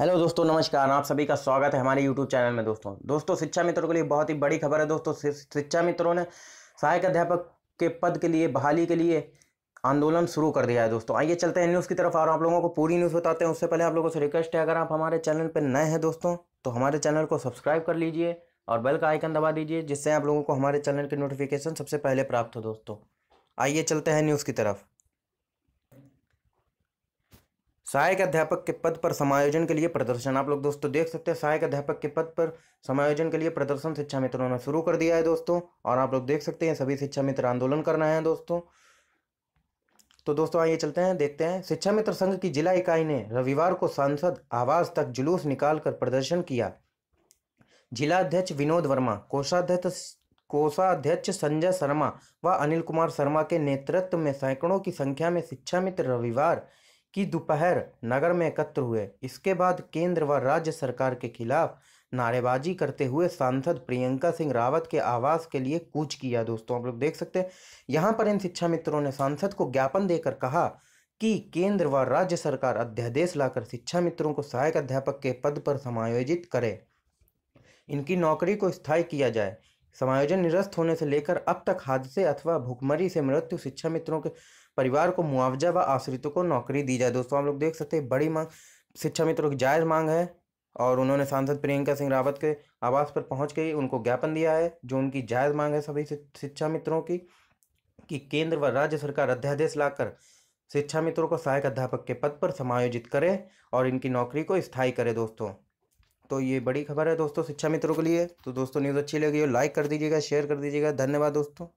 hello दोस्तों नमस्कार आप सभी का स्वागत है हमारे यूट्यूब चैनल में दोस्तों दोस्तों शिक्षा मित्रों के लिए बहुत ही बड़ी खबर है दोस्तों शिक्षा मित्रों ने सहायक अध्यापक के पद के लिए बहाली के लिए आंदोलन शुरू कर दिया है दोस्तों आइए चलते हैं न्यूज़ की तरफ और आप लोगों को पूरी न्यूज़ बताते हैं उससे पहले आप लोगों से रिक्वेस्ट है अगर आप हमारे चैनल पर नए हैं दोस्तों तो हमारे चैनल को सब्सक्राइब कर लीजिए और बेल का आइकन दबा दीजिए जिससे आप लोगों को हमारे चैनल की नोटिफिकेशन सबसे पहले प्राप्त हो दोस्तों आइए चलते हैं न्यूज़ की तरफ सहायक अध्यापक के पद पर समायोजन के लिए प्रदर्शन आप लोग दोस्तों देख सकते हैं सहायक अध्यापक के पद पर समायोजन के लिए प्रदर्शन शिक्षा मित्रों ने शुरू कर दिया है दोस्तों और आप लोग देख सकते हैं सभी शिक्षा मित्र आंदोलन करना है दोस्तों तो दोस्तों आइए चलते हैं देखते हैं शिक्षा मित्र संघ की जिला इकाई ने रविवार को सांसद आवास तक जुलूस निकालकर प्रदर्शन किया जिला अध्यक्ष विनोद वर्मा कोषाध्यक्ष कोषाध्यक्ष संजय शर्मा व अनिल कुमार शर्मा के नेतृत्व में सैकड़ों की संख्या में शिक्षा मित्र रविवार की दोपहर नगर में एकत्र हुए इसके बाद केंद्र व राज्य सरकार के खिलाफ नारेबाजी करते हुए सांसद प्रियंका सिंह रावत के आवास के लिए कूच किया दोस्तों आप लोग देख सकते हैं यहाँ पर इन शिक्षा मित्रों ने सांसद को ज्ञापन देकर कहा कि केंद्र व राज्य सरकार अध्यादेश लाकर शिक्षा मित्रों को सहायक अध्यापक के पद पर समायोजित करे इनकी नौकरी को स्थायी किया जाए समायोजन निरस्त होने से लेकर अब तक हादसे अथवा भुखमरी से मृत्यु शिक्षा मित्रों के परिवार को मुआवजा व आश्रितों को नौकरी दी जाए दोस्तों आप लोग देख सकते हैं बड़ी मांग शिक्षा मित्रों की जायज़ मांग है और उन्होंने सांसद प्रियंका सिंह रावत के आवास पर पहुंच के उनको ज्ञापन दिया है जो उनकी जायज़ मांग है सभी शिक्षा मित्रों की कि केंद्र व राज्य सरकार अध्यादेश लाकर शिक्षा मित्रों को सहायक अध्यापक के पद पर समायोजित करें और इनकी नौकरी को स्थायी करें दोस्तों तो ये बड़ी खबर है दोस्तों शिक्षा मित्रों के लिए तो दोस्तों न्यूज़ अच्छी लगी हो लाइक कर दीजिएगा शेयर कर दीजिएगा धन्यवाद दोस्तों